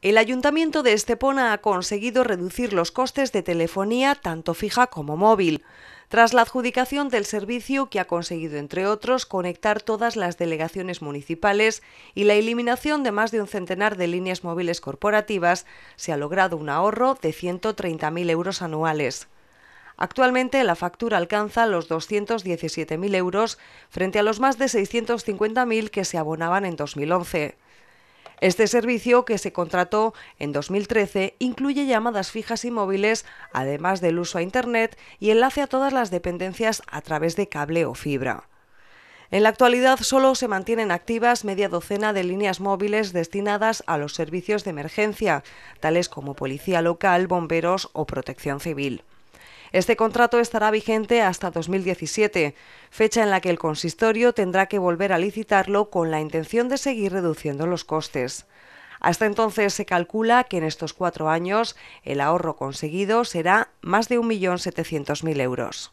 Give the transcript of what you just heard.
El Ayuntamiento de Estepona ha conseguido reducir los costes de telefonía tanto fija como móvil, tras la adjudicación del servicio que ha conseguido, entre otros, conectar todas las delegaciones municipales y la eliminación de más de un centenar de líneas móviles corporativas, se ha logrado un ahorro de 130.000 euros anuales. Actualmente la factura alcanza los 217.000 euros frente a los más de 650.000 que se abonaban en 2011. Este servicio, que se contrató en 2013, incluye llamadas fijas y móviles, además del uso a Internet y enlace a todas las dependencias a través de cable o fibra. En la actualidad solo se mantienen activas media docena de líneas móviles destinadas a los servicios de emergencia, tales como policía local, bomberos o protección civil. Este contrato estará vigente hasta 2017, fecha en la que el consistorio tendrá que volver a licitarlo con la intención de seguir reduciendo los costes. Hasta entonces se calcula que en estos cuatro años el ahorro conseguido será más de 1.700.000 euros.